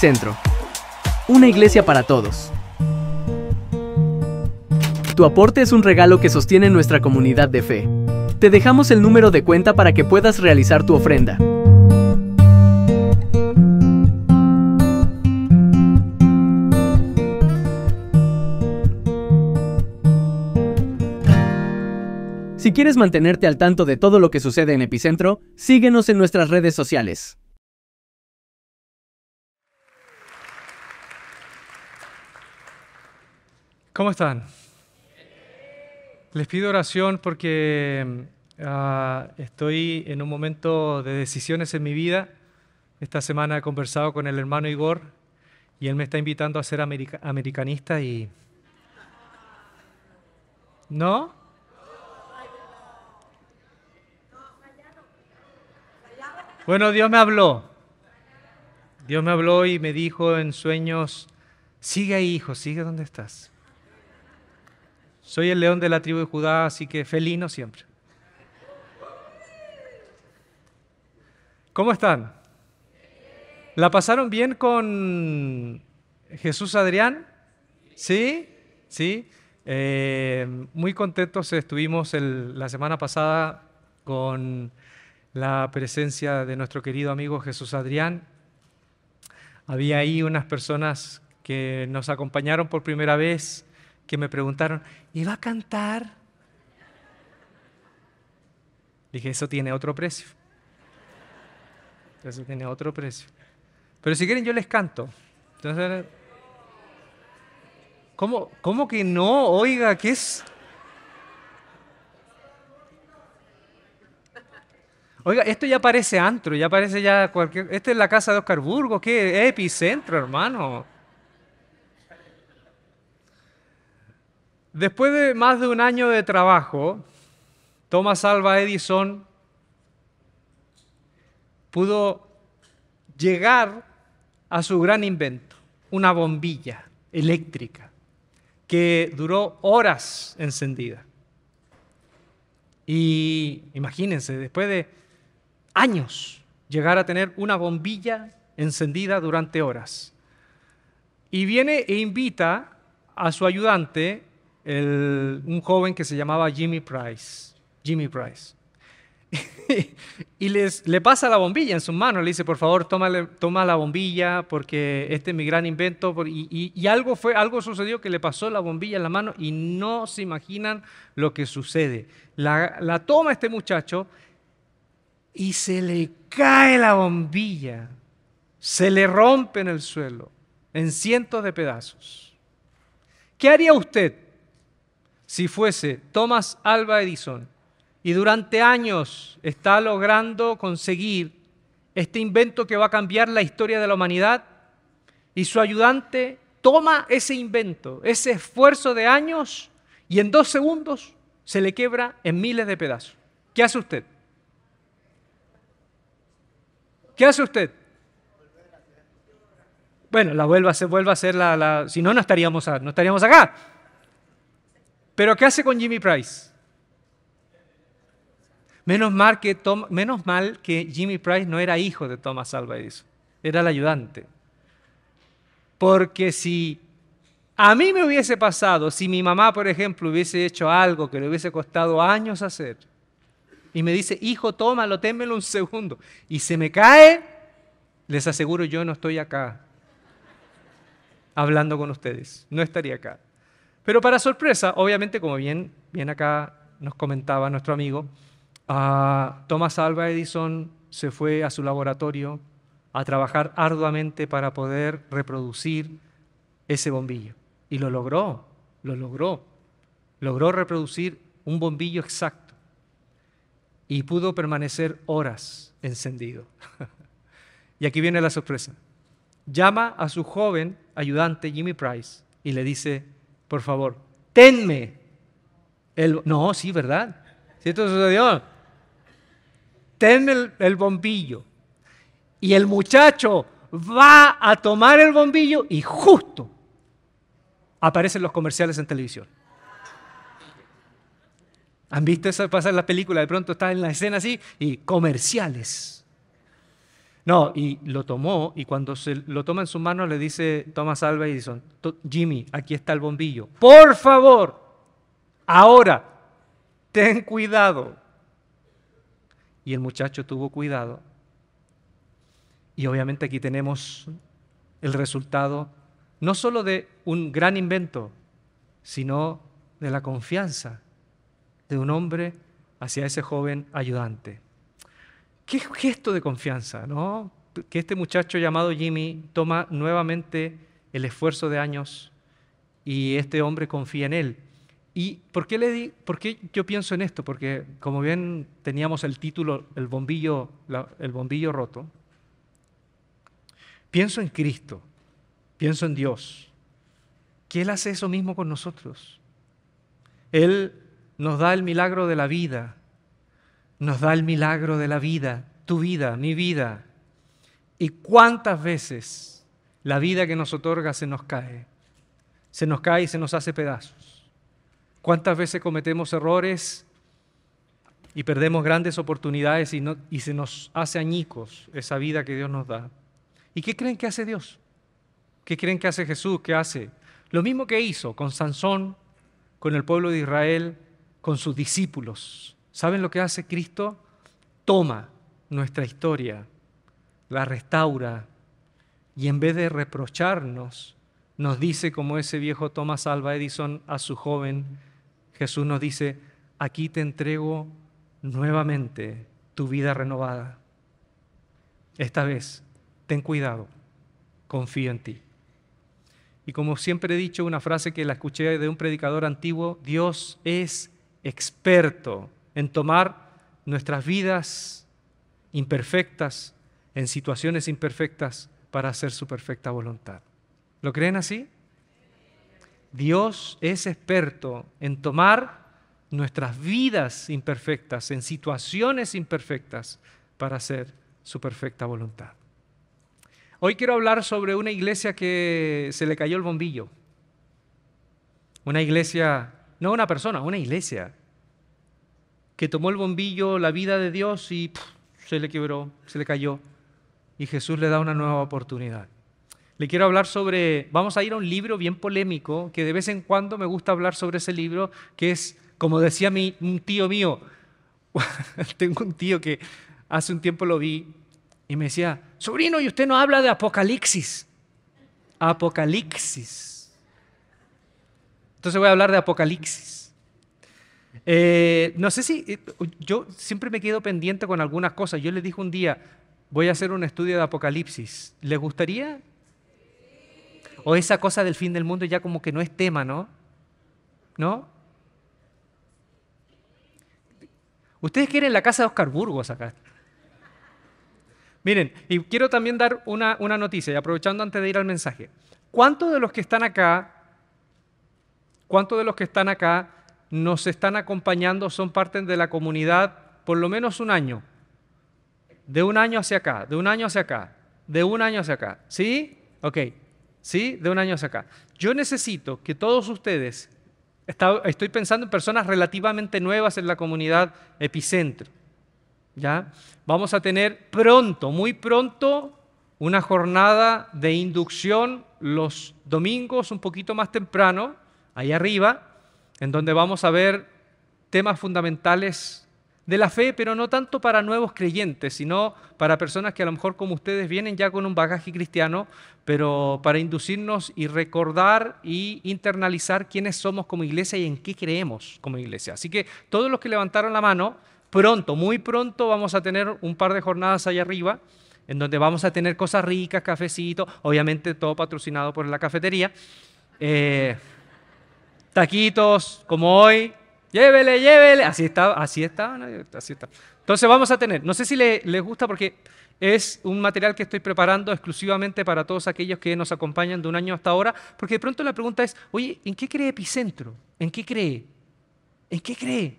Epicentro. Una iglesia para todos. Tu aporte es un regalo que sostiene nuestra comunidad de fe. Te dejamos el número de cuenta para que puedas realizar tu ofrenda. Si quieres mantenerte al tanto de todo lo que sucede en Epicentro, síguenos en nuestras redes sociales. ¿Cómo están? Les pido oración porque ah, estoy en un momento de decisiones en mi vida. Esta semana he conversado con el hermano Igor y él me está invitando a ser americanista y... ¿No? Bueno, Dios me habló. Dios me habló y me dijo en sueños, sigue ahí, hijo, sigue donde estás. Soy el león de la tribu de Judá, así que felino siempre. ¿Cómo están? ¿La pasaron bien con Jesús Adrián? ¿Sí? ¿Sí? Eh, muy contentos estuvimos la semana pasada con la presencia de nuestro querido amigo Jesús Adrián. Había ahí unas personas que nos acompañaron por primera vez que me preguntaron, ¿y va a cantar? Dije, eso tiene otro precio. Eso tiene otro precio. Pero si quieren, yo les canto. Entonces, ¿cómo, cómo que no? Oiga, ¿qué es? Oiga, esto ya parece antro, ya parece ya cualquier... Esta es la casa de Oscar Burgos, ¿qué? Epicentro, hermano. Después de más de un año de trabajo, Thomas Alva Edison pudo llegar a su gran invento, una bombilla eléctrica que duró horas encendida. Y imagínense, después de años, llegar a tener una bombilla encendida durante horas. Y viene e invita a su ayudante un joven que se llamaba Jimmy Price. Jimmy Price. y les, le pasa la bombilla en sus manos, le dice, por favor, tómale, toma la bombilla porque este es mi gran invento. Y, y, algo, fue, algo sucedió que le pasó la bombilla en la mano y no se imaginan lo que sucede. La, la toma este muchacho y se le cae la bombilla, se le rompe en el suelo, en cientos de pedazos. ¿Qué haría usted? si fuese Thomas Alba Edison y durante años está logrando conseguir este invento que va a cambiar la historia de la humanidad y su ayudante toma ese invento, ese esfuerzo de años y en dos segundos se le quebra en miles de pedazos. ¿Qué hace usted? ¿Qué hace usted? Bueno, la vuelva, se vuelva a hacer la, la... Si no, no estaríamos, no estaríamos acá. Pero ¿qué hace con Jimmy Price? Menos mal, que menos mal que Jimmy Price no era hijo de Thomas Alva era el ayudante. Porque si a mí me hubiese pasado, si mi mamá, por ejemplo, hubiese hecho algo que le hubiese costado años hacer, y me dice, hijo, tómalo, témelo un segundo, y se me cae, les aseguro yo no estoy acá hablando con ustedes, no estaría acá. Pero para sorpresa, obviamente, como bien, bien acá nos comentaba nuestro amigo, ah, Thomas Alva Edison se fue a su laboratorio a trabajar arduamente para poder reproducir ese bombillo. Y lo logró, lo logró. Logró reproducir un bombillo exacto. Y pudo permanecer horas encendido. y aquí viene la sorpresa. Llama a su joven ayudante Jimmy Price y le dice, por favor, tenme. El, no, sí, ¿verdad? ¿Sí esto sucedió? Tenme el, bombillo. Y el muchacho va a tomar el bombillo y justo aparecen los comerciales en televisión. ¿Han visto eso? Pasa en las películas, de pronto está en la escena así y comerciales. No, y lo tomó y cuando se lo toma en sus manos le dice Thomas Alva Edison, Jimmy, aquí está el bombillo. Por favor, ahora, ten cuidado. Y el muchacho tuvo cuidado. Y obviamente aquí tenemos el resultado no solo de un gran invento, sino de la confianza de un hombre hacia ese joven ayudante qué gesto de confianza, ¿no? Que este muchacho llamado Jimmy toma nuevamente el esfuerzo de años y este hombre confía en él. ¿Y por qué, le di, por qué yo pienso en esto? Porque como bien teníamos el título, el bombillo, el bombillo roto, pienso en Cristo, pienso en Dios, que Él hace eso mismo con nosotros. Él nos da el milagro de la vida, nos da el milagro de la vida, tu vida, mi vida. ¿Y cuántas veces la vida que nos otorga se nos cae? Se nos cae y se nos hace pedazos. ¿Cuántas veces cometemos errores y perdemos grandes oportunidades y, se nos hace añicos esa vida que Dios nos da? ¿Y qué creen que hace Dios? ¿Qué creen que hace Jesús? ¿Qué hace? Lo mismo que hizo con Sansón, con el pueblo de Israel, con sus discípulos ¿Saben lo que hace Cristo? Toma nuestra historia, la restaura y en vez de reprocharnos, nos dice como ese viejo Thomas Alba Edison a su joven, Jesús nos dice, aquí te entrego nuevamente tu vida renovada. Esta vez, ten cuidado, confío en ti. Y como siempre he dicho, una frase que la escuché de un predicador antiguo, Dios es experto en tomar nuestras vidas imperfectas, en situaciones imperfectas, para hacer su perfecta voluntad. ¿Lo creen así? Dios es experto en tomar nuestras vidas imperfectas, en situaciones imperfectas, para hacer su perfecta voluntad. Hoy quiero hablar sobre una iglesia que se le cayó el bombillo. Una iglesia, no una persona, una iglesia que tomó el bombillo, la vida de Dios y se le quebró, se le cayó. Y Jesús le da una nueva oportunidad. Le quiero hablar sobre, vamos a ir a un libro bien polémico, que de vez en cuando me gusta hablar sobre ese libro, que es, como decía mi, un tío mío, tengo un tío que hace un tiempo lo vi y me decía, sobrino, y usted no habla de Apocalipsis. Apocalipsis. Entonces voy a hablar de Apocalipsis. Eh, no sé si eh, yo siempre me quedo pendiente con algunas cosas. Yo les dije un día, voy a hacer un estudio de Apocalipsis. ¿Les gustaría? O esa cosa del fin del mundo ya como que no es tema, ¿no? ¿No? Ustedes quieren la casa de Oscar Burgos acá. Miren, y quiero también dar una, una noticia, y aprovechando antes de ir al mensaje. ¿Cuántos de los que están acá, cuántos de los que están acá nos están acompañando, son parte de la comunidad por lo menos un año. De un año hacia acá, de un año hacia acá, de un año hacia acá. ¿Sí? Ok. ¿Sí? De un año hacia acá. Yo necesito que todos ustedes, estoy pensando en personas relativamente nuevas en la comunidad epicentro. ¿Ya? Vamos a tener pronto, muy pronto, una jornada de inducción los domingos un poquito más temprano, ahí arriba, en donde vamos a ver temas fundamentales de la fe, pero no tanto para nuevos creyentes, sino para personas que a lo mejor como ustedes vienen ya con un bagaje cristiano, pero para inducirnos y recordar y internalizar quiénes somos como iglesia y en qué creemos como iglesia. Así que todos los que levantaron la mano, pronto, muy pronto vamos a tener un par de jornadas allá arriba en donde vamos a tener cosas ricas, cafecito, obviamente todo patrocinado por la cafetería. Eh, taquitos como hoy. Llévele, llévele. Así está, así está, así está. Entonces vamos a tener, no sé si le, les gusta porque es un material que estoy preparando exclusivamente para todos aquellos que nos acompañan de un año hasta ahora, porque de pronto la pregunta es, oye, ¿en qué cree Epicentro? ¿En qué cree? ¿En qué cree?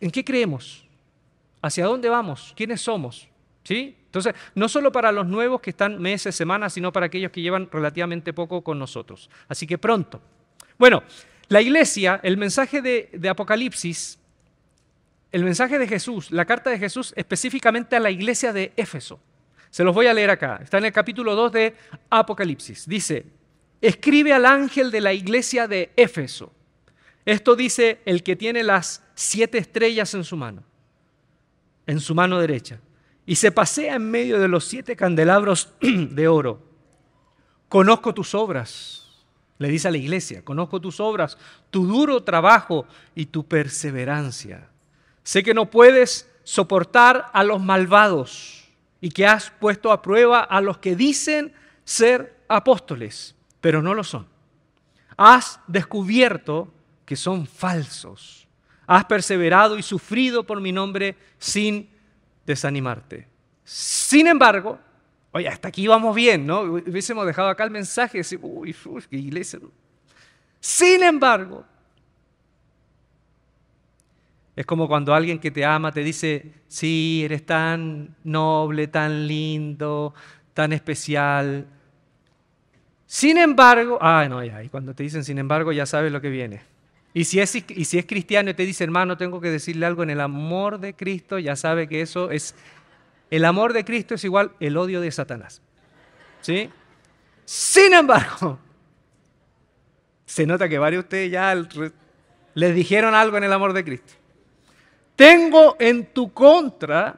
¿En qué, creemos? ¿Hacia dónde vamos? ¿Quiénes somos? ¿Sí? Entonces, no solo para los nuevos que están meses, semanas, sino para aquellos que llevan relativamente poco con nosotros. Así que pronto, bueno, la iglesia, el mensaje de, Apocalipsis, el mensaje de Jesús, la carta de Jesús específicamente a la iglesia de Éfeso. Se los voy a leer acá. Está en el capítulo 2 de Apocalipsis. Dice, escribe al ángel de la iglesia de Éfeso. Esto dice el que tiene las siete estrellas en su mano, en su mano derecha, y se pasea en medio de los siete candelabros de oro. Conozco tus obras le dice a la iglesia, conozco tus obras, tu duro trabajo y tu perseverancia. Sé que no puedes soportar a los malvados y que has puesto a prueba a los que dicen ser apóstoles, pero no lo son. Has descubierto que son falsos. Has perseverado y sufrido por mi nombre sin desanimarte. Sin embargo, Oye, hasta aquí vamos bien, ¿no? Hubiésemos dejado acá el mensaje y uy, qué iglesia. Sin embargo, es como cuando alguien que te ama te dice, sí, eres tan noble, tan lindo, tan especial. Sin embargo, ah, no, ya, cuando te dicen sin embargo ya sabes lo que viene. Y si, es, y si es cristiano y te dice, hermano, tengo que decirle algo en el amor de Cristo, ya sabe que eso es el amor de Cristo es igual el odio de Satanás. ¿Sí? Sin embargo, se nota que varios de ustedes ya les dijeron algo en el amor de Cristo. Tengo en tu contra,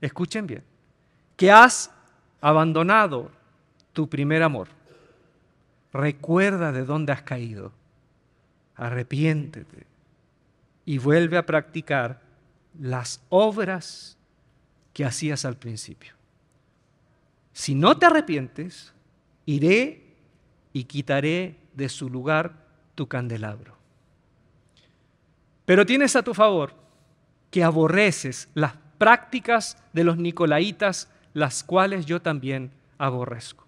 escuchen bien, que has abandonado tu primer amor. Recuerda de dónde has caído. Arrepiéntete y vuelve a practicar las obras que hacías al principio. Si no te arrepientes, iré y quitaré de su lugar tu candelabro. Pero tienes a tu favor que aborreces las prácticas de los nicolaitas, las cuales yo también aborrezco.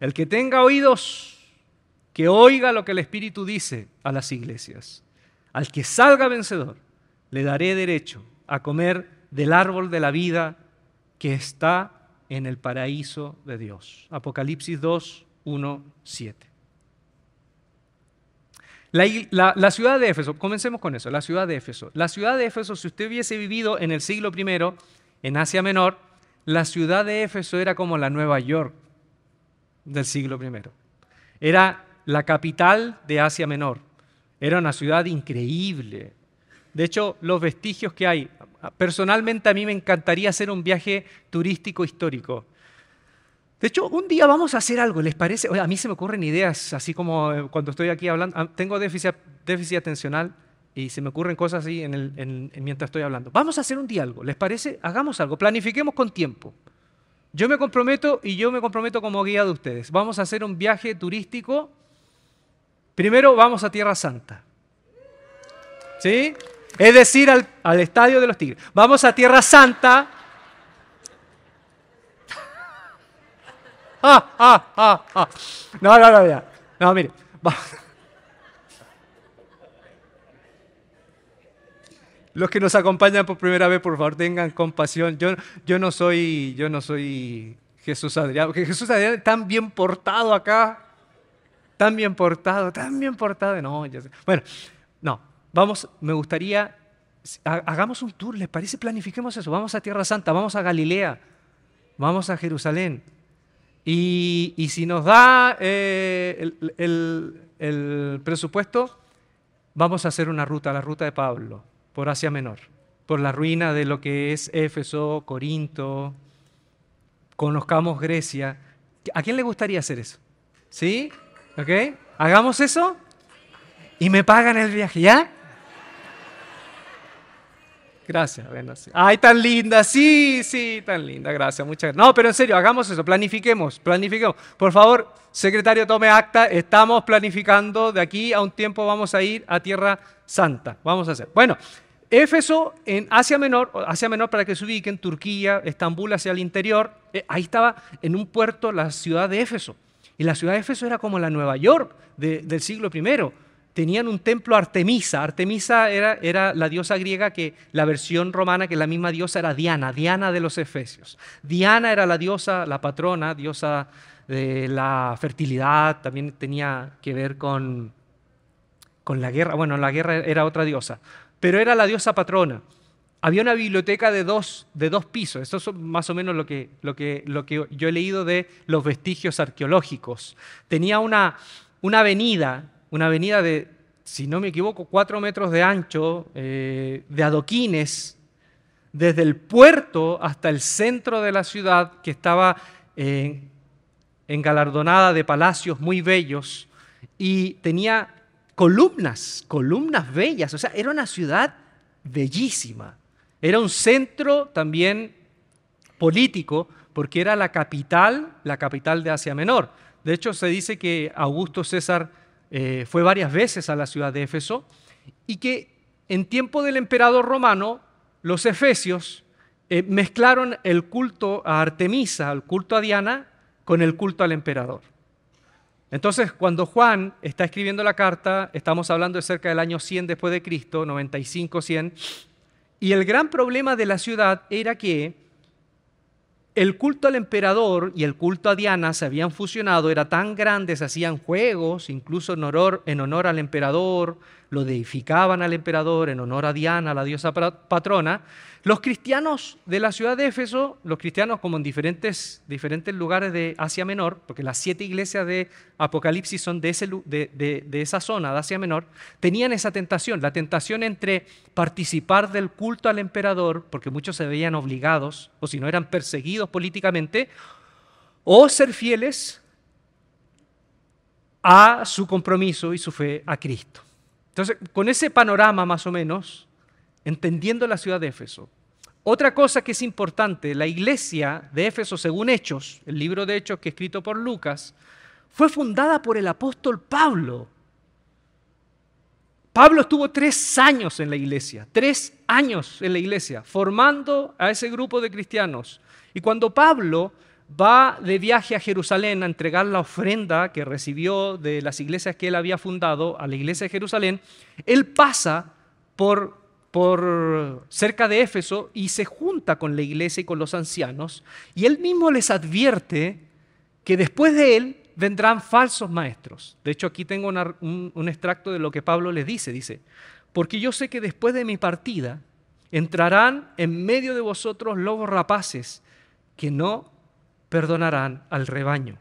El que tenga oídos, que oiga lo que el Espíritu dice a las iglesias. Al que salga vencedor, le daré derecho a comer del árbol de la vida que está en el paraíso de Dios. Apocalipsis 2, 1, 7. La, ciudad de Éfeso, comencemos con eso, la ciudad de Éfeso. La ciudad de Éfeso, si usted hubiese vivido en el siglo I, en Asia Menor, la ciudad de Éfeso era como la Nueva York del siglo I. Era la capital de Asia Menor. Era una ciudad increíble, de hecho, los vestigios que hay. Personalmente a mí me encantaría hacer un viaje turístico histórico. De hecho, un día vamos a hacer algo, ¿les parece? a mí se me ocurren ideas, así como eh, cuando estoy aquí hablando. Ah, tengo déficit, atencional y se me ocurren cosas así mientras estoy hablando. Vamos a hacer un día algo, ¿les parece? Hagamos algo, planifiquemos con tiempo. Yo me comprometo y yo me comprometo como guía de ustedes. Vamos a hacer un viaje turístico. Primero vamos a Tierra Santa. ¿Sí? Es decir, al, estadio de los Tigres. Vamos a Tierra Santa. Ah, ah, ah, ah, No, no, no, ya. No, mire. Los que nos acompañan por primera vez, por favor, tengan compasión. Yo, yo no soy, yo no soy Jesús Adrián, porque Jesús Adrián tan bien portado acá, tan bien portado, tan bien portado. No, ya sé. Bueno, Vamos, me gustaría, hagamos un tour, ¿les parece? Planifiquemos eso. Vamos a Tierra Santa, vamos a Galilea, vamos a Jerusalén. Y, si nos da eh, el, el presupuesto, vamos a hacer una ruta, la ruta de Pablo, por Asia Menor, por la ruina de lo que es Éfeso, Corinto, conozcamos Grecia. ¿A quién le gustaría hacer eso? ¿Sí? ¿Ok? ¿Hagamos eso? Y me pagan el viaje, ¿ya? Gracias, bueno, Ay, tan linda, sí, sí, tan linda, gracias, muchas gracias. No, pero en serio, hagamos eso, planifiquemos, planifiquemos. Por favor, secretario, tome acta, estamos planificando, de aquí a un tiempo vamos a ir a Tierra Santa, vamos a hacer. Bueno, Éfeso en Asia Menor, Asia Menor para que se ubiquen, Turquía, Estambul hacia el interior, eh, ahí estaba en un puerto la ciudad de Éfeso. Y la ciudad de Éfeso era como la Nueva York del siglo primero tenían un templo Artemisa. Artemisa era, la diosa griega que la versión romana, que la misma diosa era Diana, Diana de los Efesios. Diana era la diosa, la patrona, diosa de la fertilidad, también tenía que ver con, con la guerra. Bueno, la guerra era otra diosa, pero era la diosa patrona. Había una biblioteca de dos, de dos pisos, eso es más o menos lo que, lo, que, lo que yo he leído de los vestigios arqueológicos. Tenía una, una avenida una avenida de, si no me equivoco, cuatro metros de ancho, eh, de adoquines, desde el puerto hasta el centro de la ciudad, que estaba eh, engalardonada de palacios muy bellos y tenía columnas, columnas bellas, o sea, era una ciudad bellísima. Era un centro también político, porque era la capital, la capital de Asia Menor. De hecho, se dice que Augusto César eh, fue varias veces a la ciudad de Éfeso, y que en tiempo del emperador romano, los efesios eh, mezclaron el culto a Artemisa, el culto a Diana, con el culto al emperador. Entonces, cuando Juan está escribiendo la carta, estamos hablando de cerca del año 100 después de Cristo, 95-100, y el gran problema de la ciudad era que el culto al emperador y el culto a Diana se habían fusionado, era tan grandes, hacían juegos, incluso en honor, en honor al emperador, lo deificaban al emperador en honor a Diana, la diosa patrona, los cristianos de la ciudad de Éfeso, los cristianos como en diferentes, lugares de Asia Menor, porque las siete iglesias de Apocalipsis son de esa zona, de Asia Menor, tenían esa tentación, la tentación entre participar del culto al emperador, porque muchos se veían obligados, o si no eran perseguidos políticamente, o ser fieles a su compromiso y su fe a Cristo. Entonces, con ese panorama más o menos, entendiendo la ciudad de Éfeso, otra cosa que es importante, la iglesia de Éfeso, según Hechos, el libro de Hechos que escrito por Lucas, fue fundada por el apóstol Pablo. Pablo estuvo tres años en la iglesia, tres años en la iglesia, formando a ese grupo de cristianos. Y cuando Pablo va de viaje a Jerusalén a entregar la ofrenda que recibió de las iglesias que él había fundado a la iglesia de Jerusalén, él pasa por, por cerca de Éfeso y se junta con la iglesia y con los ancianos, y él mismo les advierte que después de él vendrán falsos maestros. De hecho, aquí tengo un, un extracto de lo que Pablo les dice. Dice, porque yo sé que después de mi partida entrarán en medio de vosotros lobos rapaces que no perdonarán al rebaño.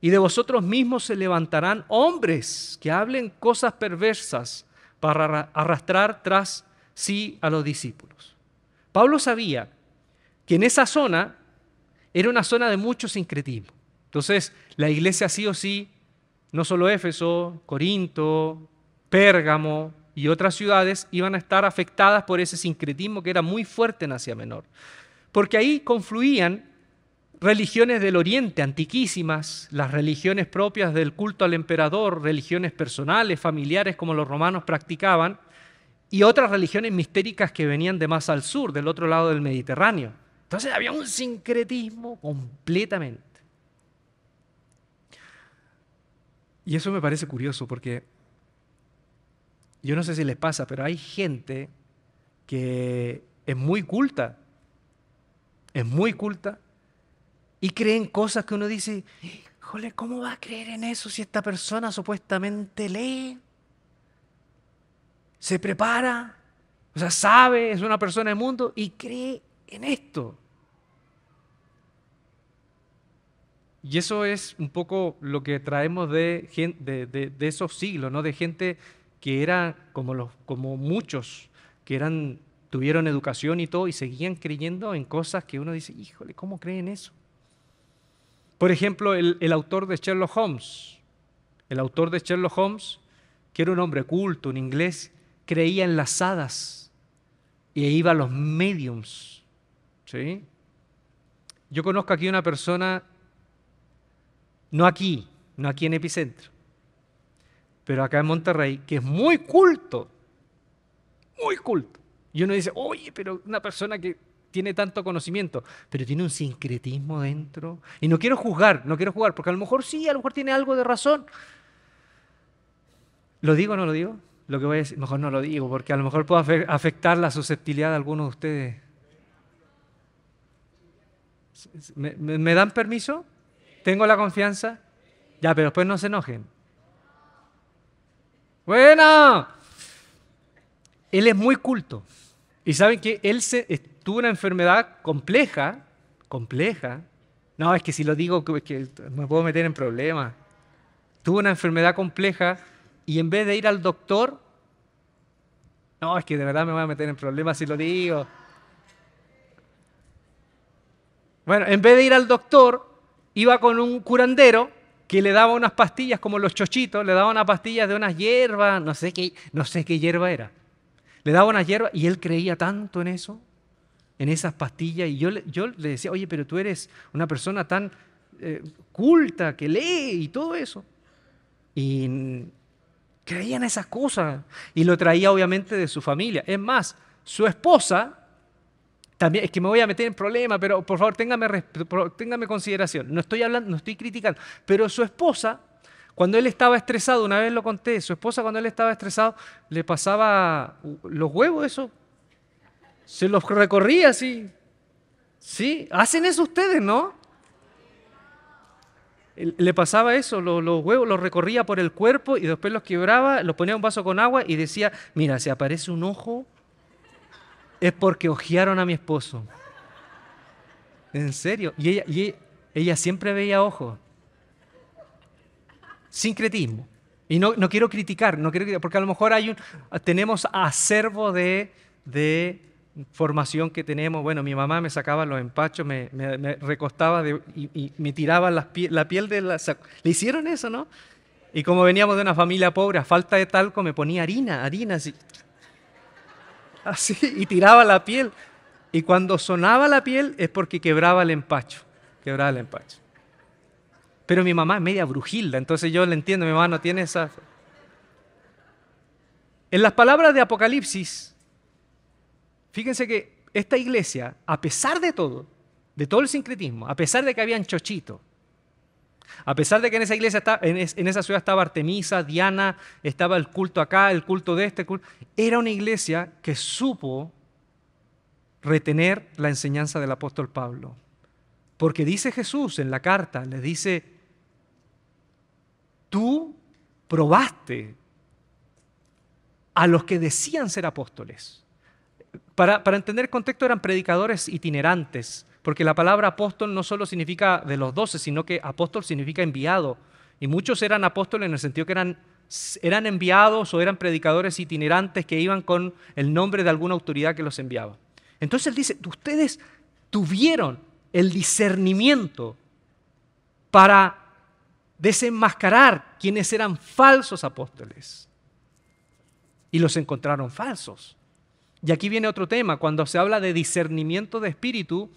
Y de vosotros mismos se levantarán hombres que hablen cosas perversas para arrastrar tras sí a los discípulos. Pablo sabía que en esa zona era una zona de mucho sincretismo. Entonces, la iglesia sí o sí, no solo Éfeso, Corinto, Pérgamo y otras ciudades iban a estar afectadas por ese sincretismo que era muy fuerte en Asia Menor. Porque ahí confluían religiones del Oriente antiquísimas, las religiones propias del culto al emperador, religiones personales, familiares como los romanos practicaban, y otras religiones mistéricas que venían de más al sur, del otro lado del Mediterráneo. Entonces había un sincretismo completamente. Y eso me parece curioso porque yo no sé si les pasa, pero hay gente que es muy culta, es muy culta, y creen cosas que uno dice, híjole, ¿cómo va a creer en eso si esta persona supuestamente lee? Se prepara, o sea, sabe, es una persona del mundo y cree en esto. Y eso es un poco lo que traemos de, de, esos siglos, ¿no? de gente que era como, los, como muchos, que eran, tuvieron educación y todo, y seguían creyendo en cosas que uno dice, híjole, ¿cómo creen eso? Por ejemplo, el, autor de Sherlock Holmes. El autor de Sherlock Holmes, que era un hombre culto, un inglés, creía en las hadas y iba a los mediums. ¿sí? Yo conozco aquí una persona, no aquí, no aquí en Epicentro, pero acá en Monterrey, que es muy culto, muy culto. Y uno dice, oye, pero una persona que tiene tanto conocimiento, pero tiene un sincretismo dentro. Y no quiero juzgar, no quiero juzgar, porque a lo mejor sí, a lo mejor tiene algo de razón. ¿Lo digo o no lo digo? Lo que voy a decir, mejor no lo digo, porque a lo mejor puedo afectar la susceptibilidad de algunos de ustedes. ¿Me, me, dan permiso? ¿Tengo la confianza? Ya, pero después no se enojen. Bueno, él es muy culto. Y saben que él se, tuvo una enfermedad compleja, compleja. No, es que si lo digo me puedo meter en problemas. Tuvo una enfermedad compleja y en vez de ir al doctor, no, es que de verdad me voy a meter en problemas si lo digo. Bueno, en vez de ir al doctor, iba con un curandero que le daba unas pastillas como los chochitos, le daba unas pastillas de unas hierbas, no sé qué, no sé qué hierba era. Le daba unas hierbas y él creía tanto en eso en esas pastillas y yo, yo le decía, oye, pero tú eres una persona tan eh, culta que lee y todo eso. Y creía en esas cosas y lo traía obviamente de su familia. Es más, su esposa, también, es que me voy a meter en problemas, pero por favor téngame, téngame consideración. No estoy hablando, no estoy criticando, pero su esposa, cuando él estaba estresado, una vez lo conté, su esposa cuando él estaba estresado le pasaba uh, los huevos, eso se los recorría así. Sí, hacen eso ustedes, ¿no? Le pasaba eso, los, huevos los recorría por el cuerpo y después los quebraba, los ponía en un vaso con agua y decía, mira, si aparece un ojo, es porque ojearon a mi esposo. En serio. Y ella, siempre veía ojos. Sincretismo. Y no, quiero criticar, no quiero, porque a lo mejor hay un, tenemos acervo de formación que tenemos, bueno, mi mamá me sacaba los empachos, me, recostaba y, me tiraba la piel de la... Le hicieron eso, ¿no? Y como veníamos de una familia pobre, a falta de talco me ponía harina, harina, así, así y tiraba la piel. Y cuando sonaba la piel es porque quebraba el empacho, quebraba el empacho. Pero mi mamá es media brujilda, entonces yo le entiendo, mi mamá no tiene esa... En las palabras de Apocalipsis, Fíjense que esta iglesia, a pesar de todo, de todo el sincretismo, a pesar de que habían chochito, a pesar de que en esa iglesia, en, esa ciudad estaba Artemisa, Diana, estaba el culto acá, el culto de este, culto, era una iglesia que supo retener la enseñanza del apóstol Pablo. Porque dice Jesús en la carta, le dice, tú probaste a los que decían ser apóstoles. Para, entender el contexto eran predicadores itinerantes, porque la palabra apóstol no solo significa de los doce, sino que apóstol significa enviado. Y muchos eran apóstoles en el sentido que eran eran enviados o eran predicadores itinerantes que iban con el nombre de alguna autoridad que los enviaba. Entonces él dice, ustedes tuvieron el discernimiento para desenmascarar quienes eran falsos apóstoles. Y los encontraron falsos. Y aquí viene otro tema, cuando se habla de discernimiento de espíritu,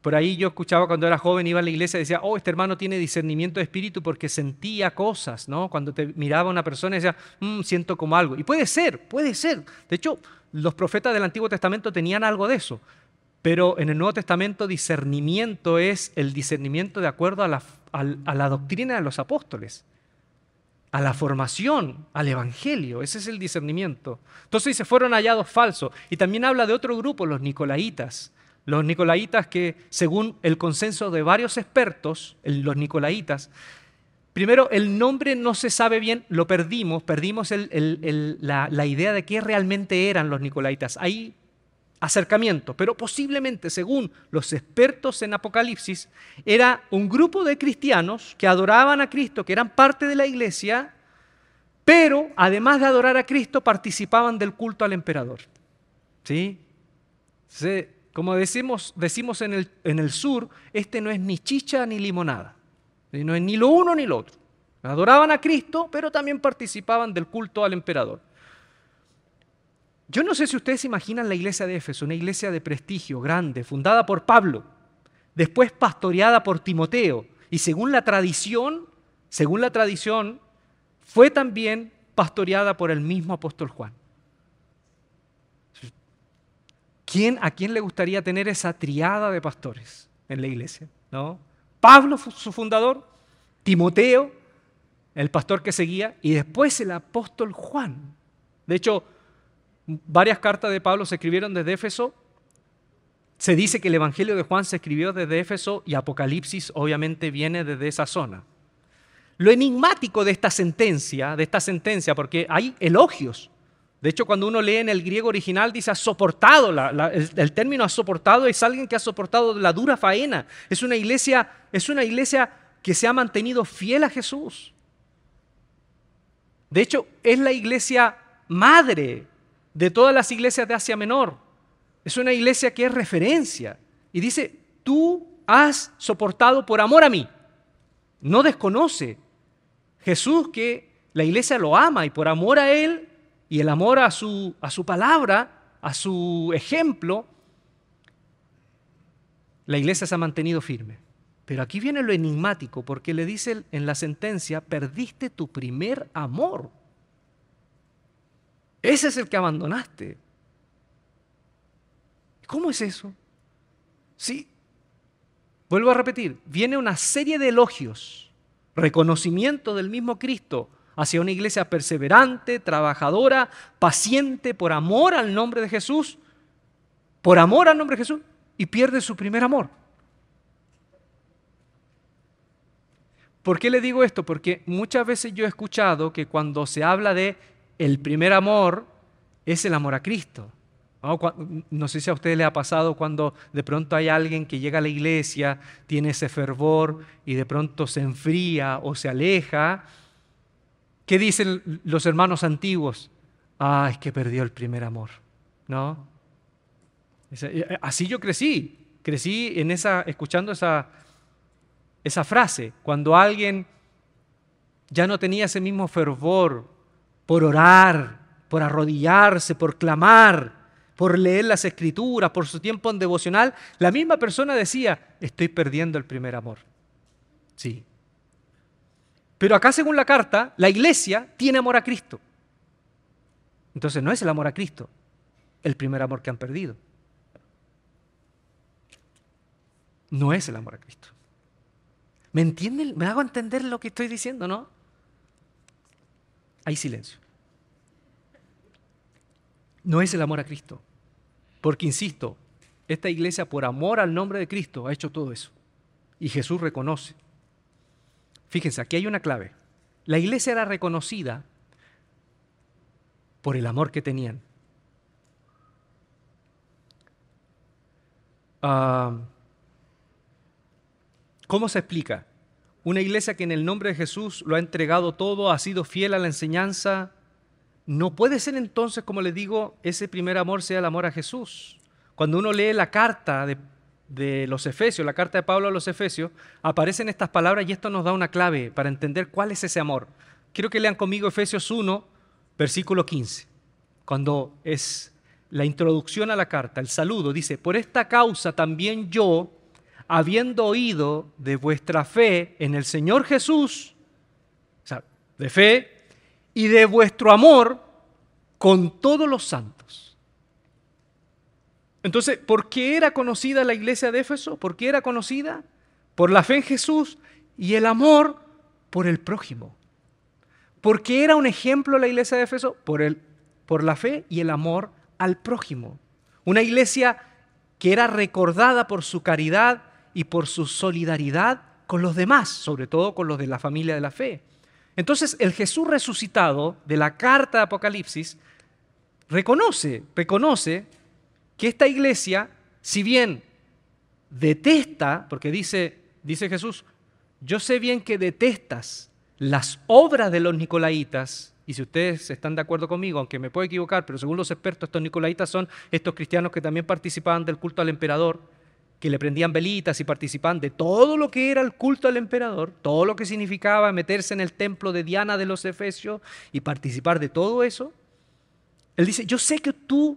por ahí yo escuchaba cuando era joven, iba a la iglesia y decía, oh, este hermano tiene discernimiento de espíritu porque sentía cosas, ¿no? Cuando te miraba una persona y decía, mm, siento como algo. Y puede ser, puede ser. De hecho, los profetas del Antiguo Testamento tenían algo de eso. Pero en el Nuevo Testamento discernimiento es el discernimiento de acuerdo a la doctrina de los apóstoles a la formación, al Evangelio. Ese es el discernimiento. Entonces se fueron hallados falsos. Y también habla de otro grupo, los nicolaitas. Los nicolaitas que, según el consenso de varios expertos, los nicolaitas, primero, el nombre no se sabe bien, lo perdimos, perdimos la, idea de qué realmente eran los nicolaitas acercamiento, pero posiblemente, según los expertos en Apocalipsis, era un grupo de cristianos que adoraban a Cristo, que eran parte de la iglesia, pero además de adorar a Cristo, participaban del culto al emperador. ¿Sí? como decimos, decimos en, el, en el sur, este no es ni chicha ni limonada, no es ni lo uno ni lo otro. Adoraban a Cristo, pero también participaban del culto al emperador. Yo no sé si ustedes imaginan la iglesia de Éfeso, una iglesia de prestigio grande, fundada por Pablo, después pastoreada por Timoteo, y según la tradición, según la tradición, fue también pastoreada por el mismo apóstol Juan. ¿Quién, ¿A quién le gustaría tener esa triada de pastores en la iglesia? ¿no? Pablo, su fundador, Timoteo, el pastor que seguía, y después el apóstol Juan. De hecho, Varias cartas de Pablo se escribieron desde Éfeso. Se dice que el Evangelio de Juan se escribió desde Éfeso y Apocalipsis obviamente viene desde esa zona. Lo enigmático de esta sentencia, de esta sentencia, porque hay elogios. De hecho, cuando uno lee en el griego original, dice ha soportado, el, el, término ha soportado es alguien que ha soportado la dura faena. Es una iglesia, es una iglesia que se ha mantenido fiel a Jesús. De hecho, es la iglesia madre de todas las iglesias de Asia Menor. Es una iglesia que es referencia. Y dice, tú has soportado por amor a mí. No desconoce Jesús que la iglesia lo ama y por amor a él y el amor a su, a su palabra, a su ejemplo, la iglesia se ha mantenido firme. Pero aquí viene lo enigmático, porque le dice en la sentencia, perdiste tu primer amor. Ese es el que abandonaste. ¿Cómo es eso? Sí. Vuelvo a repetir, viene una serie de elogios, reconocimiento del mismo Cristo hacia una iglesia perseverante, trabajadora, paciente, por amor al nombre de Jesús, por amor al nombre de Jesús, y pierde su primer amor. ¿Por qué le digo esto? Porque muchas veces yo he escuchado que cuando se habla de el primer amor es el amor a Cristo. No sé si a ustedes les ha pasado cuando de pronto hay alguien que llega a la iglesia, tiene ese fervor y de pronto se enfría o se aleja. ¿Qué dicen los hermanos antiguos? Ah, es que perdió el primer amor, ¿no? Eh, eh, así yo crecí, crecí en esa, escuchando esa frase. Cuando alguien ya no tenía ese mismo fervor por orar, por arrodillarse, por clamar, por leer las escrituras, por su tiempo en devocional, la misma persona decía, estoy perdiendo el primer amor. Sí. Pero acá según la carta, la iglesia tiene amor a Cristo. Entonces no es el amor a Cristo, el primer amor que han perdido. No es el amor a Cristo. ¿Me entienden? ¿Me hago entender lo que estoy diciendo, no? hay silencio. No es el amor a Cristo. Porque, insisto, esta iglesia por amor al nombre de Cristo ha hecho todo eso. Y Jesús reconoce. Fíjense, aquí hay una clave. La iglesia era reconocida por el amor que tenían. Ah, ¿Cómo se explica? Una iglesia que en el nombre de Jesús lo ha entregado todo, ha sido fiel a la enseñanza. No puede ser entonces, como le digo, ese primer amor sea el amor a Jesús. Cuando uno lee la carta de, los Efesios, la carta de Pablo a los Efesios, aparecen estas palabras y esto nos da una clave para entender cuál es ese amor. Quiero que lean conmigo Efesios 1, versículo 15, cuando es la introducción a la carta, el saludo, dice, por esta causa también yo, habiendo oído de vuestra fe en el Señor Jesús, o sea, de fe, y de vuestro amor con todos los santos. Entonces, ¿por qué era conocida la iglesia de Éfeso? ¿Por qué era conocida? Por la fe en Jesús y el amor por el prójimo. ¿Por qué era un ejemplo la iglesia de Éfeso? Por, el, por la fe y el amor al prójimo. Una iglesia que era recordada por su caridad, y por su solidaridad con los demás, sobre todo con los de la familia de la fe. Entonces el Jesús resucitado de la carta de Apocalipsis reconoce, reconoce que esta iglesia, si bien detesta, porque dice, dice Jesús, yo sé bien que detestas las obras de los nicolaitas, y si ustedes están de acuerdo conmigo, aunque me puedo equivocar, pero según los expertos, estos nicolaitas son estos cristianos que también participaban del culto al emperador, que le prendían velitas y participaban de todo lo que era el culto al emperador, todo lo que significaba meterse en el templo de Diana de los Efesios y participar de todo eso, él dice, yo sé que tú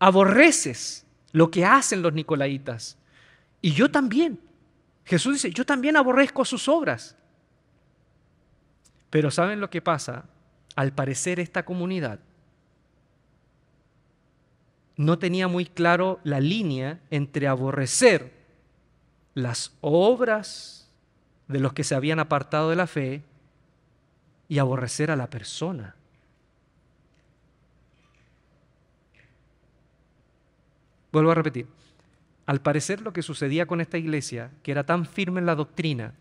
aborreces lo que hacen los nicolaitas, y yo también. Jesús dice, yo también aborrezco sus obras. Pero ¿saben lo que pasa? Al parecer esta comunidad no tenía muy claro la línea entre aborrecer las obras de los que se habían apartado de la fe y aborrecer a la persona. Vuelvo a repetir, al parecer lo que sucedía con esta iglesia, que era tan firme en la doctrina,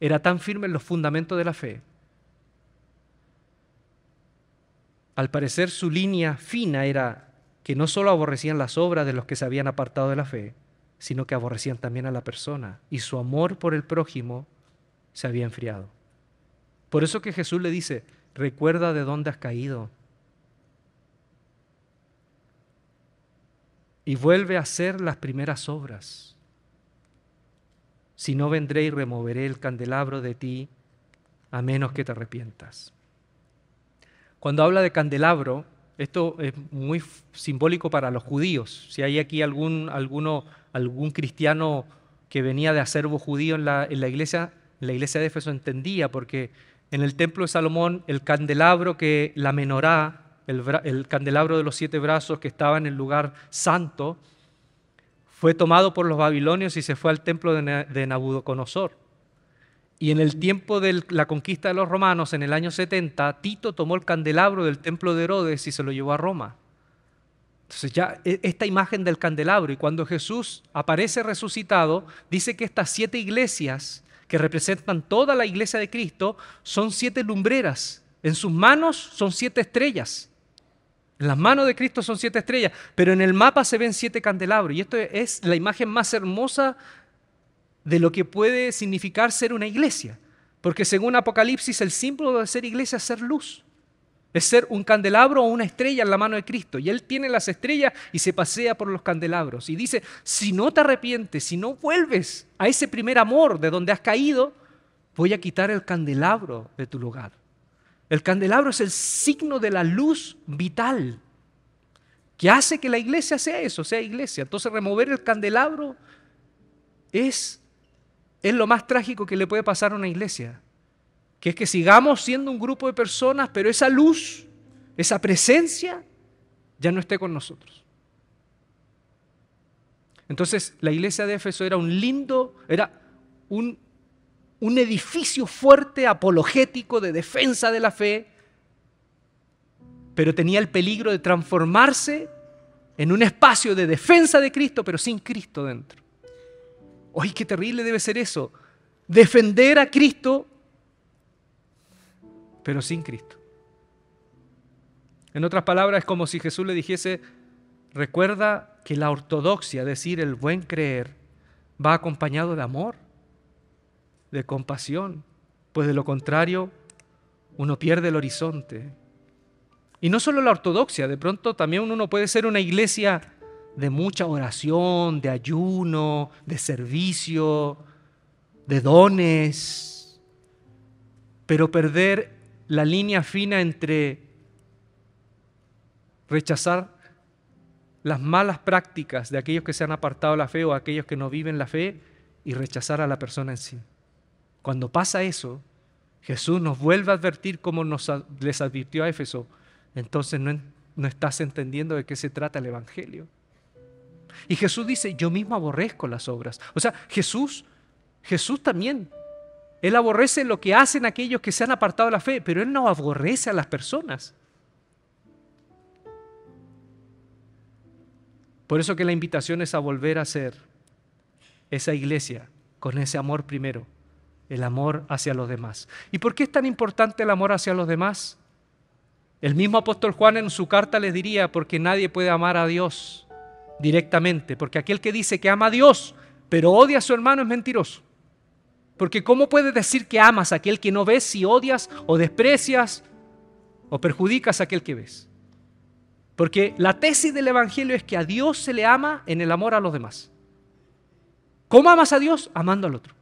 era tan firme en los fundamentos de la fe, al parecer su línea fina era que no solo aborrecían las obras de los que se habían apartado de la fe, sino que aborrecían también a la persona y su amor por el prójimo se había enfriado. Por eso que Jesús le dice, recuerda de dónde has caído y vuelve a hacer las primeras obras. Si no vendré y removeré el candelabro de ti, a menos que te arrepientas. Cuando habla de candelabro, esto es muy simbólico para los judíos. Si hay aquí algún, alguno, algún cristiano que venía de acervo judío en la, iglesia, la iglesia de Éfeso entendía, porque en el templo de Salomón el candelabro que la menorá, el, candelabro de los siete brazos que estaba en el lugar santo, fue tomado por los babilonios y se fue al templo de, de Nabucodonosor. Y en el tiempo de la conquista de los romanos, en el año 70, Tito tomó el candelabro del templo de Herodes y se lo llevó a Roma. Entonces ya e, esta imagen del candelabro y cuando Jesús aparece resucitado, dice que estas siete iglesias que representan toda la iglesia de Cristo son siete lumbreras. En sus manos son siete estrellas. En las manos de Cristo son siete estrellas, pero en el mapa se ven siete candelabros. Y esto es la imagen más hermosa de lo que puede significar ser una iglesia. Porque según Apocalipsis, el símbolo de ser iglesia es ser luz. Es ser un candelabro o una estrella en la mano de Cristo. Y Él tiene las estrellas y se pasea por los candelabros. Y dice, si no te arrepientes, si no vuelves a ese primer amor de donde has caído, voy a quitar el candelabro de tu lugar. El candelabro es el signo de la luz vital que hace que la iglesia sea eso, sea iglesia. Entonces remover el candelabro es es lo más trágico que le puede pasar a una iglesia, que es que sigamos siendo un grupo de personas, pero esa luz, esa presencia, ya no esté con nosotros. Entonces, la iglesia de Éfeso era un lindo, era un, edificio fuerte, apologético, de defensa de la fe, pero tenía el peligro de transformarse en un espacio de defensa de Cristo, pero sin Cristo dentro. ¡Ay, qué terrible debe ser eso! Defender a Cristo, pero sin Cristo. En otras palabras, es como si Jesús le dijese, recuerda que la ortodoxia, es decir, el buen creer, va acompañado de amor, de compasión, pues de lo contrario uno pierde el horizonte. Y no solo la ortodoxia, de pronto también uno puede ser una iglesia de mucha oración, de ayuno, de servicio, de dones, pero perder la línea fina entre rechazar las malas prácticas de aquellos que se han apartado de la fe o aquellos que no viven la fe y rechazar a la persona en sí. Cuando pasa eso, Jesús nos vuelve a advertir como nos, les advirtió a Éfeso. Entonces no, no estás entendiendo de qué se trata el Evangelio. Y Jesús dice, yo mismo aborrezco las obras. O sea, Jesús, Jesús también. Él aborrece lo que hacen aquellos que se han apartado de la fe, pero Él no aborrece a las personas. Por eso que la invitación es a volver a ser esa iglesia con ese amor primero, el amor hacia los demás. ¿Y por qué es tan importante el amor hacia los demás? El mismo apóstol Juan en su carta les diría, porque nadie puede amar a Dios directamente, porque aquel que dice que ama a Dios, pero odia a su hermano es mentiroso. Porque ¿cómo puedes decir que amas a aquel que no ves si odias o desprecias o perjudicas a aquel que ves? Porque la tesis del Evangelio es que a Dios se le ama en el amor a los demás. ¿Cómo amas a Dios? Amando al otro.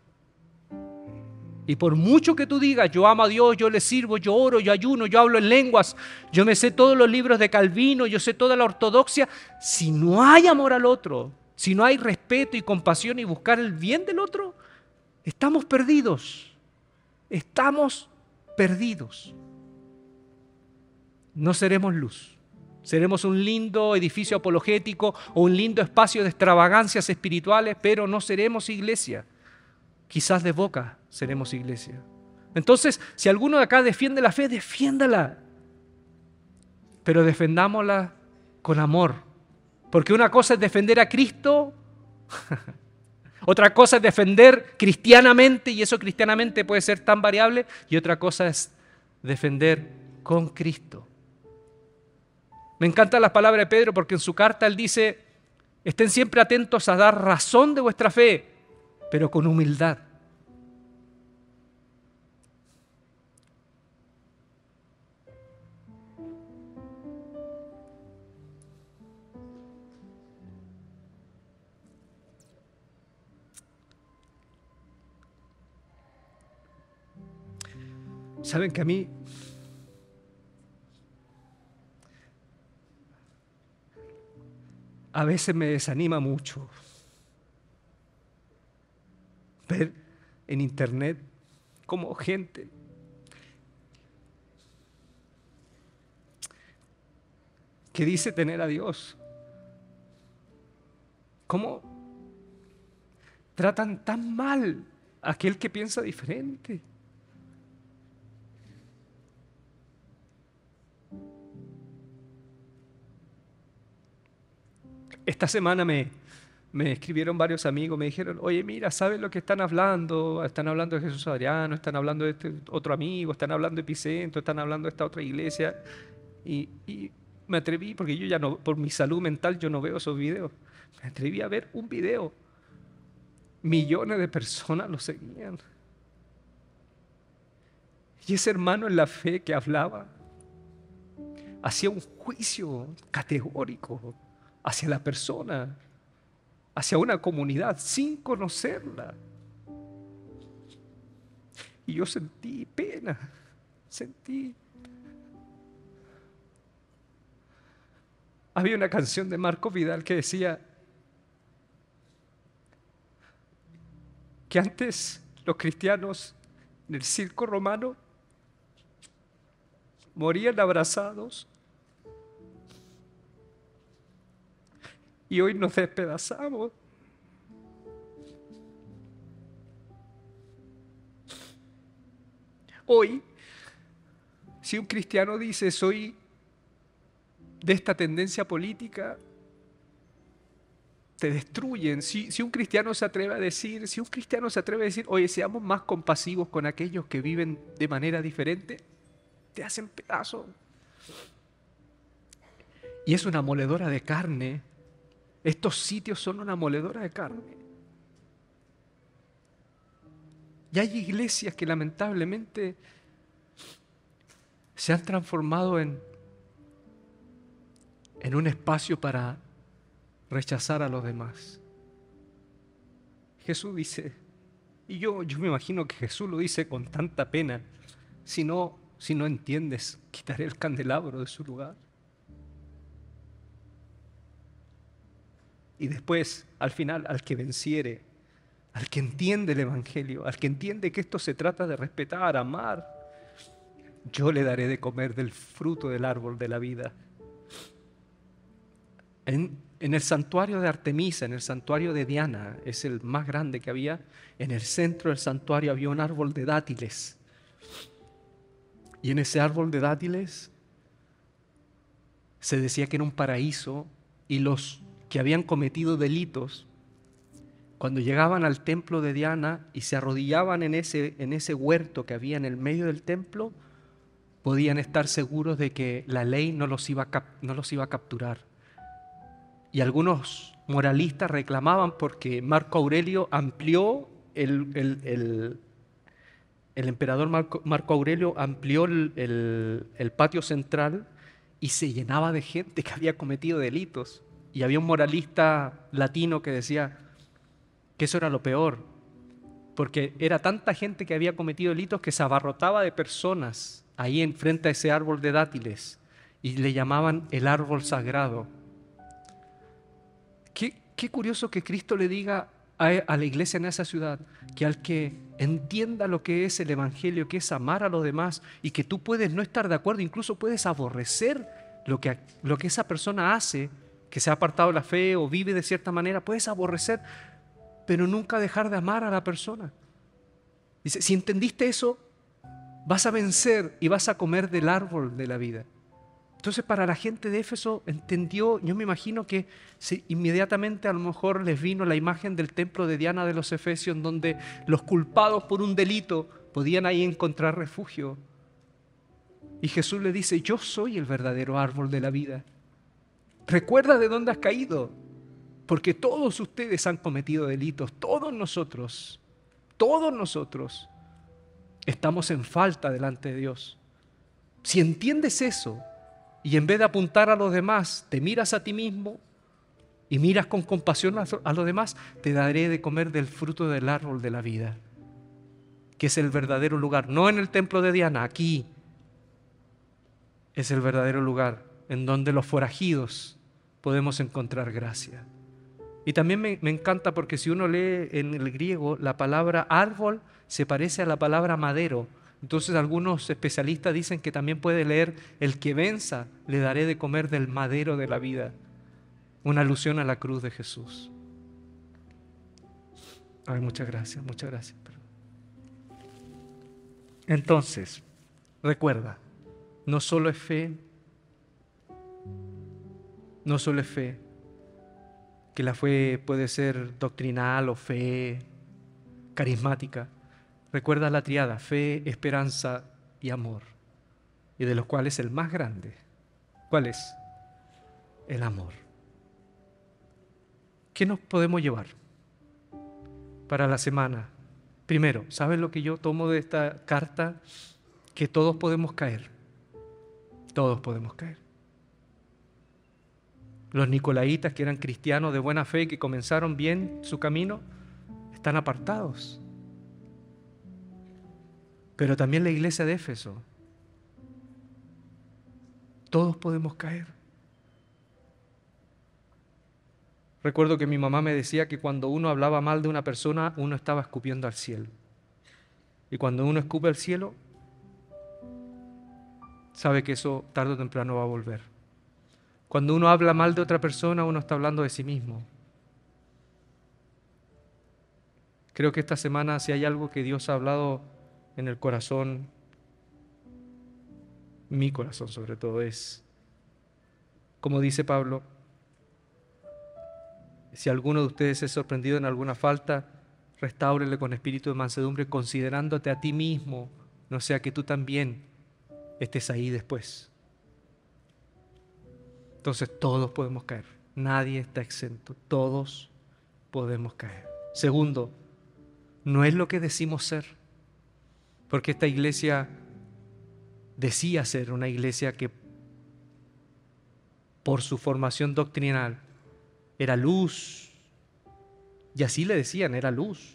Y por mucho que tú digas, yo amo a Dios, yo le sirvo, yo oro, yo ayuno, yo hablo en lenguas, yo me sé todos los libros de Calvino, yo sé toda la ortodoxia, si no hay amor al otro, si no hay respeto y compasión y buscar el bien del otro, estamos perdidos. Estamos perdidos. No seremos luz. Seremos un lindo edificio apologético o un lindo espacio de extravagancias espirituales, pero no seremos iglesia. Quizás de boca seremos iglesia. Entonces, si alguno de acá defiende la fe, defiéndala. Pero defendámosla con amor. Porque una cosa es defender a Cristo, otra cosa es defender cristianamente, y eso cristianamente puede ser tan variable, y otra cosa es defender con Cristo. Me encantan las palabras de Pedro porque en su carta él dice, estén siempre atentos a dar razón de vuestra fe, pero con humildad. Saben que a mí a veces me desanima mucho ver en internet como gente que dice tener a Dios, cómo tratan tan mal a aquel que piensa diferente. Esta semana me, me escribieron varios amigos, me dijeron, oye, mira, ¿sabes lo que están hablando? Están hablando de Jesús Adriano, están hablando de este otro amigo, están hablando de Epicentro, están hablando de esta otra iglesia. Y, y me atreví, porque yo ya no, por mi salud mental, yo no veo esos videos. Me atreví a ver un video. Millones de personas lo seguían. Y ese hermano en la fe que hablaba hacía un juicio categórico hacia la persona hacia una comunidad sin conocerla. Y yo sentí pena, sentí. Había una canción de Marco Vidal que decía que antes los cristianos en el circo romano morían abrazados y hoy nos despedazamos. Hoy, si un cristiano dice soy de esta tendencia política, te destruyen. Si, un cristiano se atreve a decir, si un cristiano se atreve a decir, oye, seamos más compasivos con aquellos que viven de manera diferente, te hacen pedazo. Y es una moledora de carne estos sitios son una moledora de carne. Y hay iglesias que lamentablemente se han transformado en, en un espacio para rechazar a los demás. Jesús dice, y yo, yo me imagino que Jesús lo dice con tanta pena, si no, si no entiendes, quitaré el candelabro de su lugar. Y después, al final, al que venciere, al que entiende el Evangelio, al que entiende que esto se trata de respetar, amar, yo le daré de comer del fruto del árbol de la vida. En, en, el santuario de Artemisa, en el santuario de Diana, es el más grande que había, en el centro del santuario había un árbol de dátiles. Y en ese árbol de dátiles se decía que era un paraíso y los que habían cometido delitos, cuando llegaban al templo de Diana y se arrodillaban en ese, en ese huerto que había en el medio del templo, podían estar seguros de que la ley no los iba a, no los iba a capturar. Y algunos moralistas reclamaban porque Marco Aurelio amplió el, emperador Marco, Marco, Aurelio amplió el patio central y se llenaba de gente que había cometido delitos. Y había un moralista latino que decía que eso era lo peor, porque era tanta gente que había cometido delitos que se abarrotaba de personas ahí enfrente a ese árbol de dátiles y le llamaban el árbol sagrado. Qué, curioso que Cristo le diga a, la iglesia en esa ciudad que al que entienda lo que es el Evangelio, que es amar a los demás y que tú puedes no estar de acuerdo, incluso puedes aborrecer lo que, lo que esa persona hace, que se ha apartado de la fe o vive de cierta manera, puedes aborrecer, pero nunca dejar de amar a la persona. Dice, si entendiste eso, vas a vencer y vas a comer del árbol de la vida. Entonces para la gente de Éfeso entendió, yo me imagino que inmediatamente a lo mejor les vino la imagen del templo de Diana de los Efesios, donde los culpados por un delito podían ahí encontrar refugio. Y Jesús le dice, yo soy el verdadero árbol de la vida. Recuerda de dónde has caído, porque todos ustedes han cometido delitos, todos nosotros, todos nosotros estamos en falta delante de Dios. Si entiendes eso y en vez de apuntar a los demás, te miras a ti mismo y miras con compasión a los demás, te daré de comer del fruto del árbol de la vida, que es el verdadero lugar, no en el templo de Diana, aquí es el verdadero lugar en donde los forajidos podemos encontrar gracia. Y también me, encanta porque si uno lee en el griego, la palabra árbol se parece a la palabra madero. Entonces algunos especialistas dicen que también puede leer, el que venza le daré de comer del madero de la vida. Una alusión a la cruz de Jesús. Ay, muchas gracias, muchas gracias. Entonces, recuerda, no solo es fe, no solo es fe, que la fe puede ser doctrinal o fe carismática. Recuerda la triada, fe, esperanza y amor, y de los cuales el más grande, ¿cuál es? El amor. ¿Qué nos podemos llevar para la semana? Primero, ¿sabes lo que yo tomo de esta carta? Que todos podemos caer. Todos podemos caer. Los nicolaitas, que eran cristianos de buena fe, y que comenzaron bien su camino, están apartados. Pero también la iglesia de Éfeso. Todos podemos caer. Recuerdo que mi mamá me decía que cuando uno hablaba mal de una persona, uno estaba escupiendo al cielo. Y cuando uno escupe al cielo, sabe que eso tarde o temprano va a volver. Cuando uno habla mal de otra persona, uno está hablando de sí mismo. Creo que esta semana si hay algo que Dios ha hablado en el corazón, mi corazón sobre todo, es, como dice Pablo, si alguno de ustedes es sorprendido en alguna falta, restáurele con espíritu de mansedumbre, considerándote a ti mismo, no sea que tú también estés ahí después. Entonces todos podemos caer. Nadie está exento. Todos podemos caer. Segundo, no es lo que decimos ser. Porque esta iglesia decía ser una iglesia que por su formación doctrinal era luz. Y así le decían, era luz.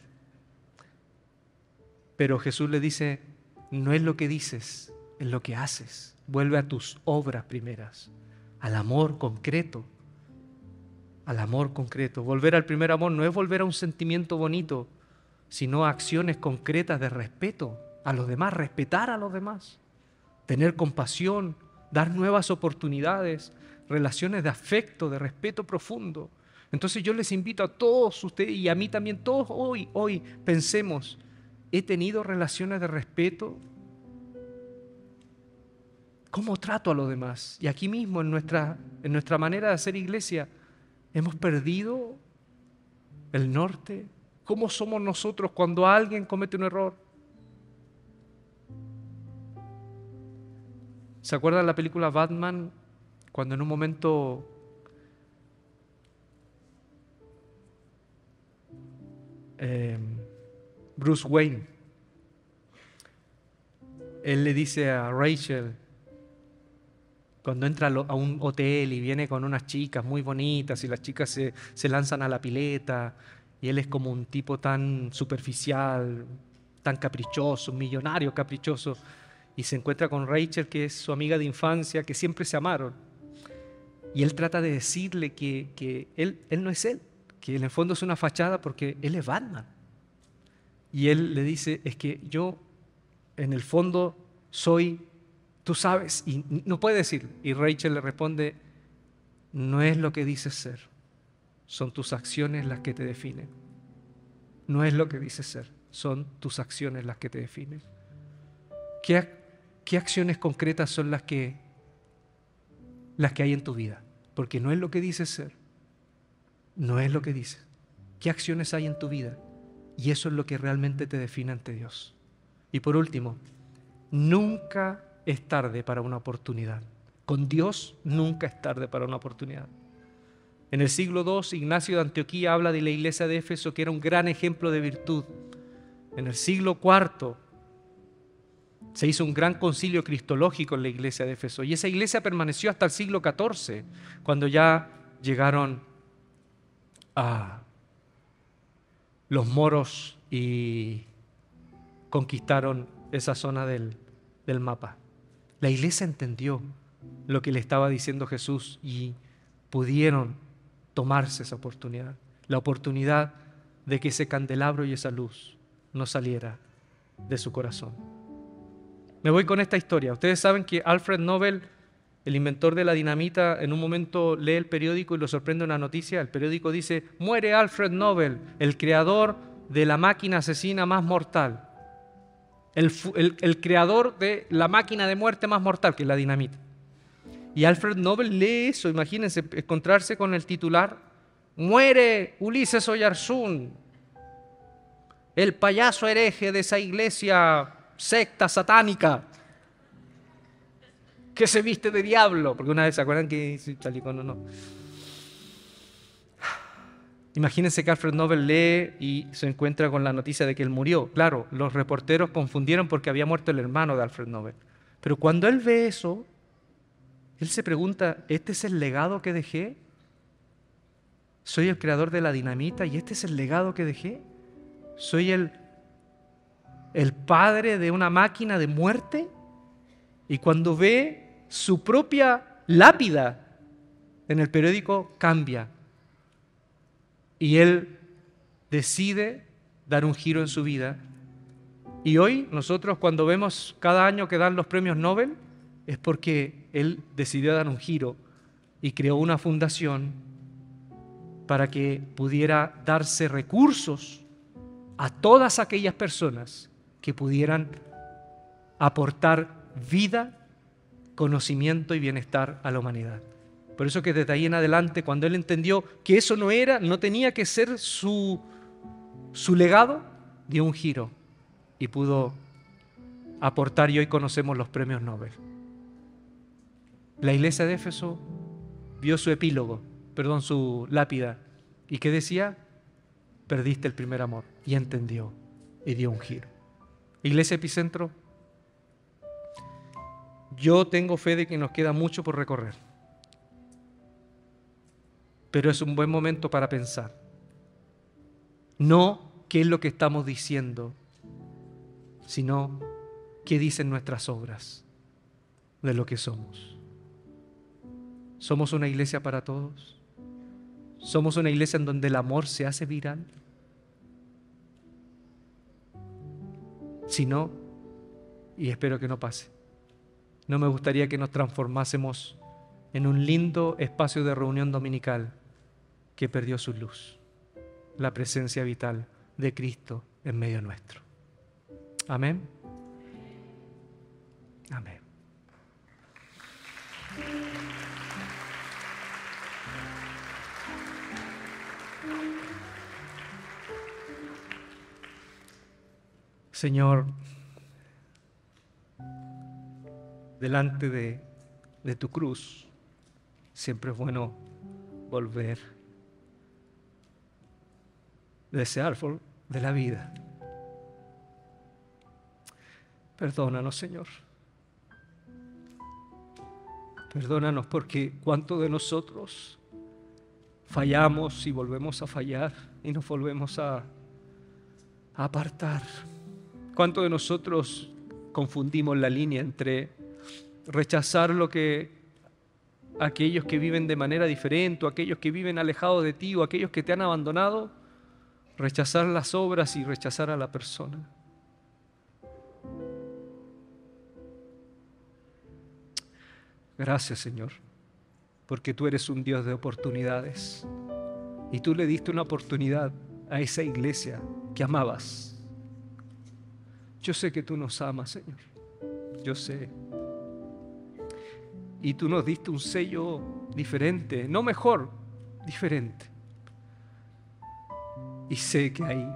Pero Jesús le dice, no es lo que dices, es lo que haces. Vuelve a tus obras primeras al amor concreto. Al amor concreto. Volver al primer amor no es volver a un sentimiento bonito, sino a acciones concretas de respeto a los demás, respetar a los demás, tener compasión, dar nuevas oportunidades, relaciones de afecto, de respeto profundo. Entonces yo les invito a todos ustedes y a mí también, todos hoy, hoy pensemos, ¿he tenido relaciones de respeto ¿Cómo trato a los demás? Y aquí mismo, en nuestra, en nuestra manera de hacer iglesia, hemos perdido el norte. ¿Cómo somos nosotros cuando alguien comete un error? ¿Se acuerdan la película Batman? Cuando en un momento em, Bruce Wayne, él le dice a Rachel, cuando entra a un hotel y viene con unas chicas muy bonitas y las chicas se, se lanzan a la pileta y él es como un tipo tan superficial, tan caprichoso, un millonario caprichoso, y se encuentra con Rachel, que es su amiga de infancia, que siempre se amaron. Y él trata de decirle que, que él, él no es él, que en el fondo es una fachada porque él es Batman. Y él le dice, es que yo en el fondo soy tú sabes, y no puede decir. Y Rachel le responde, no es lo que dices ser, son tus acciones las que te definen. No es lo que dices ser, son tus acciones las que te definen. ¿Qué, qué acciones concretas son las que, las que hay en tu vida? Porque no es lo que dices ser, no es lo que dices. ¿Qué acciones hay en tu vida? Y eso es lo que realmente te define ante Dios. Y por último, nunca es tarde para una oportunidad. Con Dios nunca es tarde para una oportunidad. En el siglo II, Ignacio de Antioquía habla de la iglesia de Éfeso, que era un gran ejemplo de virtud. En el siglo IV, se hizo un gran concilio cristológico en la iglesia de Éfeso y esa iglesia permaneció hasta el siglo XIV, cuando ya llegaron a los moros y conquistaron esa zona del, del mapa. La iglesia entendió lo que le estaba diciendo Jesús y pudieron tomarse esa oportunidad, la oportunidad de que ese candelabro y esa luz no saliera de su corazón. Me voy con esta historia. Ustedes saben que Alfred Nobel, el inventor de la dinamita, en un momento lee el periódico y lo sorprende una noticia. El periódico dice, muere Alfred Nobel, el creador de la máquina asesina más mortal el, creador de la máquina de muerte más mortal, que es la dinamita. Y Alfred Nobel lee eso, imagínense, encontrarse con el titular, muere Ulises Oyarzún, el payaso hereje de esa iglesia secta satánica que se viste de diablo, porque una vez se acuerdan que no. Imagínense que Alfred Nobel lee y se encuentra con la noticia de que él murió. Claro, los reporteros confundieron porque había muerto el hermano de Alfred Nobel. Pero cuando él ve eso, él se pregunta, ¿este es el legado que dejé? ¿Soy el creador de la dinamita y este es el legado que dejé? ¿Soy el, el padre de una máquina de muerte? Y cuando ve su propia lápida en el periódico, cambia y Él decide dar un giro en su vida. Y hoy nosotros cuando vemos cada año que dan los premios Nobel, es porque Él decidió dar un giro y creó una fundación para que pudiera darse recursos a todas aquellas personas que pudieran aportar vida, conocimiento y bienestar a la humanidad. Por eso que desde ahí en adelante, cuando él entendió que eso no era, no tenía que ser su, su legado, dio un giro y pudo aportar y hoy conocemos los premios Nobel. La iglesia de Éfeso vio su epílogo, perdón, su lápida, y que decía, perdiste el primer amor, y entendió, y dio un giro. Iglesia Epicentro, yo tengo fe de que nos queda mucho por recorrer pero es un buen momento para pensar. No qué es lo que estamos diciendo, sino qué dicen nuestras obras de lo que somos. ¿Somos una iglesia para todos? ¿Somos una iglesia en donde el amor se hace viral? Si no, y espero que no pase, no me gustaría que nos transformásemos en un lindo espacio de reunión dominical que perdió su luz, la presencia vital de Cristo en medio nuestro. Amén. Amén. Señor, delante de, de, tu cruz, siempre es bueno volver de ese árbol de la vida. Perdónanos, Señor. Perdónanos porque cuánto de nosotros fallamos y volvemos a fallar y nos volvemos a, apartar. Cuánto de nosotros confundimos la línea entre rechazar lo que aquellos que viven de manera diferente, aquellos que viven alejados de ti, o aquellos que te han abandonado, Rechazar las obras y rechazar a la persona. Gracias Señor, porque tú eres un Dios de oportunidades. Y tú le diste una oportunidad a esa iglesia que amabas. Yo sé que tú nos amas, Señor. Yo sé. Y tú nos diste un sello diferente, no mejor, diferente. Y sé que hay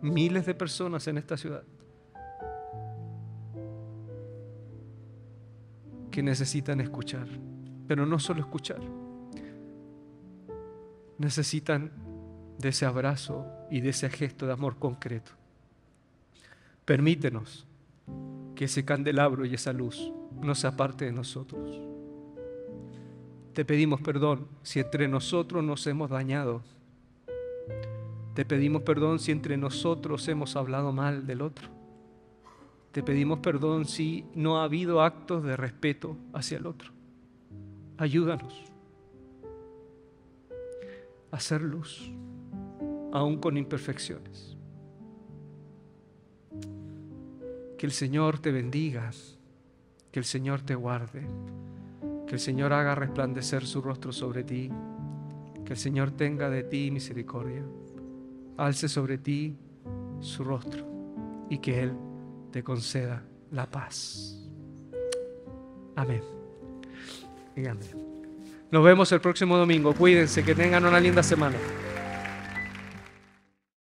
miles de personas en esta ciudad que necesitan escuchar, pero no solo escuchar, necesitan de ese abrazo y de ese gesto de amor concreto. Permítenos que ese candelabro y esa luz no se aparte de nosotros. Te pedimos perdón si entre nosotros nos hemos dañado te pedimos perdón si entre nosotros hemos hablado mal del otro. Te pedimos perdón si no ha habido actos de respeto hacia el otro. Ayúdanos a hacer luz, aún con imperfecciones. Que el Señor te bendiga, que el Señor te guarde, que el Señor haga resplandecer su rostro sobre ti, que el Señor tenga de ti misericordia alce sobre ti su rostro y que Él te conceda la paz. Amén. Y amén. Nos vemos el próximo domingo. Cuídense, que tengan una linda semana.